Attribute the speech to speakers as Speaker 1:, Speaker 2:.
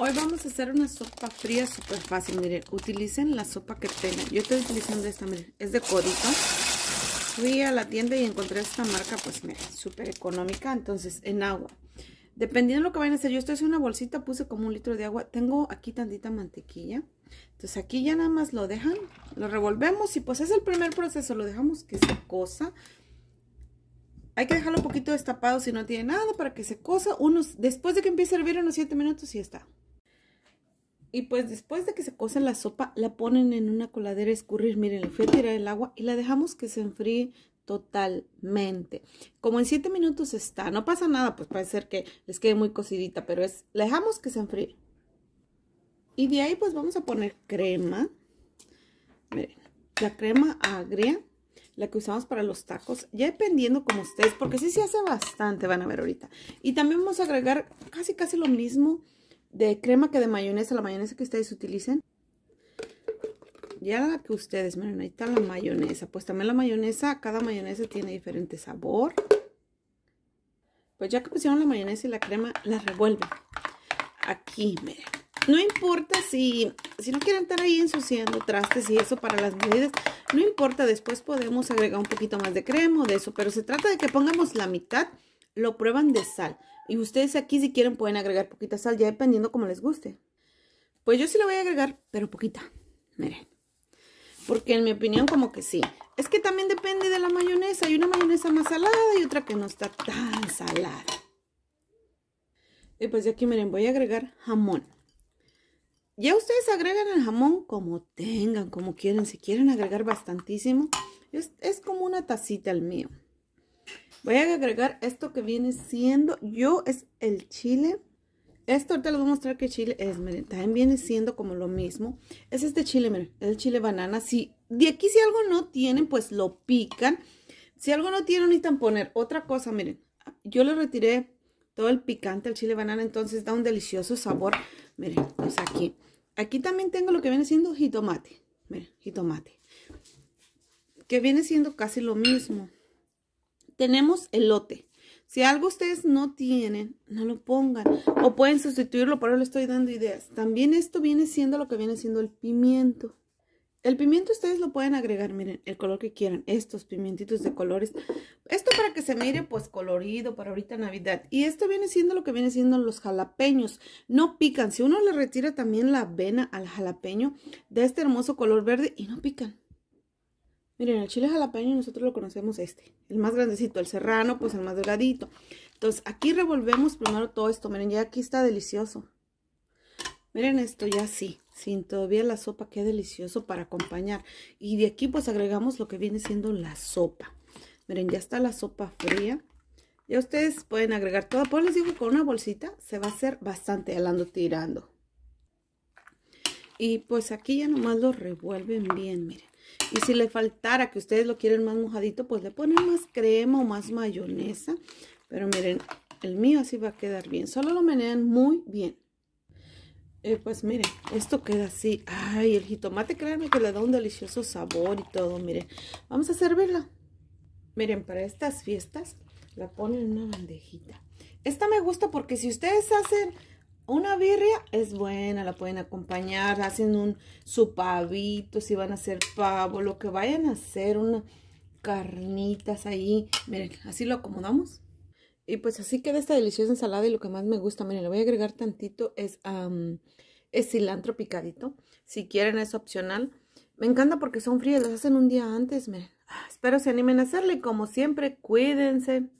Speaker 1: Hoy vamos a hacer una sopa fría súper fácil. Miren, utilicen la sopa que tengan. Yo estoy utilizando esta, miren, es de Codito. Fui a la tienda y encontré esta marca, pues miren, súper económica. Entonces, en agua. Dependiendo de lo que vayan a hacer, yo estoy haciendo una bolsita, puse como un litro de agua. Tengo aquí tantita mantequilla. Entonces aquí ya nada más lo dejan, lo revolvemos y pues es el primer proceso. Lo dejamos que se cosa. Hay que dejarlo un poquito destapado si no tiene nada para que se cosa. Unos, después de que empiece a hervir unos 7 minutos y ya está. Y pues después de que se cose la sopa, la ponen en una coladera a escurrir. Miren, le fui a tirar el agua y la dejamos que se enfríe totalmente. Como en 7 minutos está, no pasa nada, pues parece ser que les quede muy cocidita, pero es, la dejamos que se enfríe. Y de ahí pues vamos a poner crema. Miren, la crema agria, la que usamos para los tacos, ya dependiendo como ustedes, porque sí se hace bastante, van a ver ahorita. Y también vamos a agregar casi casi lo mismo de crema que de mayonesa, la mayonesa que ustedes utilicen. Ya la que ustedes, miren, ahí está la mayonesa. Pues también la mayonesa, cada mayonesa tiene diferente sabor. Pues ya que pusieron la mayonesa y la crema, la revuelven. Aquí, miren. No importa si, si no quieren estar ahí ensuciando trastes y eso para las medidas, no importa, después podemos agregar un poquito más de crema o de eso, pero se trata de que pongamos la mitad, lo prueban de sal. Y ustedes aquí si quieren pueden agregar poquita sal, ya dependiendo como les guste. Pues yo sí le voy a agregar, pero poquita. Miren. Porque en mi opinión como que sí. Es que también depende de la mayonesa. Hay una mayonesa más salada y otra que no está tan salada. Y pues de aquí miren, voy a agregar jamón. Ya ustedes agregan el jamón como tengan, como quieren. Si quieren agregar bastantísimo, es, es como una tacita el mío. Voy a agregar esto que viene siendo, yo es el chile. Esto ahorita les voy a mostrar que chile es, miren, también viene siendo como lo mismo. Es este chile, miren, el chile banana. Si de aquí si algo no tienen, pues lo pican. Si algo no tienen, necesitan poner otra cosa, miren. Yo le retiré todo el picante al chile banana, entonces da un delicioso sabor. Miren, pues aquí. Aquí también tengo lo que viene siendo jitomate. Miren, jitomate. Que viene siendo casi lo mismo tenemos elote. Si algo ustedes no tienen, no lo pongan. O pueden sustituirlo, pero les le estoy dando ideas. También esto viene siendo lo que viene siendo el pimiento. El pimiento ustedes lo pueden agregar, miren, el color que quieran. Estos pimientitos de colores. Esto para que se mire pues colorido para ahorita Navidad. Y esto viene siendo lo que viene siendo los jalapeños. No pican. Si uno le retira también la avena al jalapeño, de este hermoso color verde y no pican. Miren, el chile jalapeño nosotros lo conocemos este, el más grandecito, el serrano, pues el más delgadito. Entonces, aquí revolvemos primero todo esto, miren, ya aquí está delicioso. Miren esto ya sí. sin todavía la sopa, qué delicioso para acompañar. Y de aquí pues agregamos lo que viene siendo la sopa. Miren, ya está la sopa fría. Ya ustedes pueden agregar todo. pues les digo, con una bolsita se va a hacer bastante hablando tirando. Y pues aquí ya nomás lo revuelven bien, miren. Y si le faltara, que ustedes lo quieren más mojadito, pues le ponen más crema o más mayonesa. Pero miren, el mío así va a quedar bien. Solo lo menean muy bien. Eh, pues miren, esto queda así. Ay, el jitomate, créanme que le da un delicioso sabor y todo. Miren, vamos a servirla. Miren, para estas fiestas la ponen en una bandejita. Esta me gusta porque si ustedes hacen una birria es buena, la pueden acompañar, hacen un su si van a hacer pavo, lo que vayan a hacer, unas carnitas ahí. Miren, así lo acomodamos. Y pues así queda esta deliciosa ensalada y lo que más me gusta, miren, le voy a agregar tantito es, es cilantro picadito. Si quieren es opcional. Me encanta porque son frías, las hacen un día antes, miren. Ah, espero se animen a hacerle como siempre, cuídense.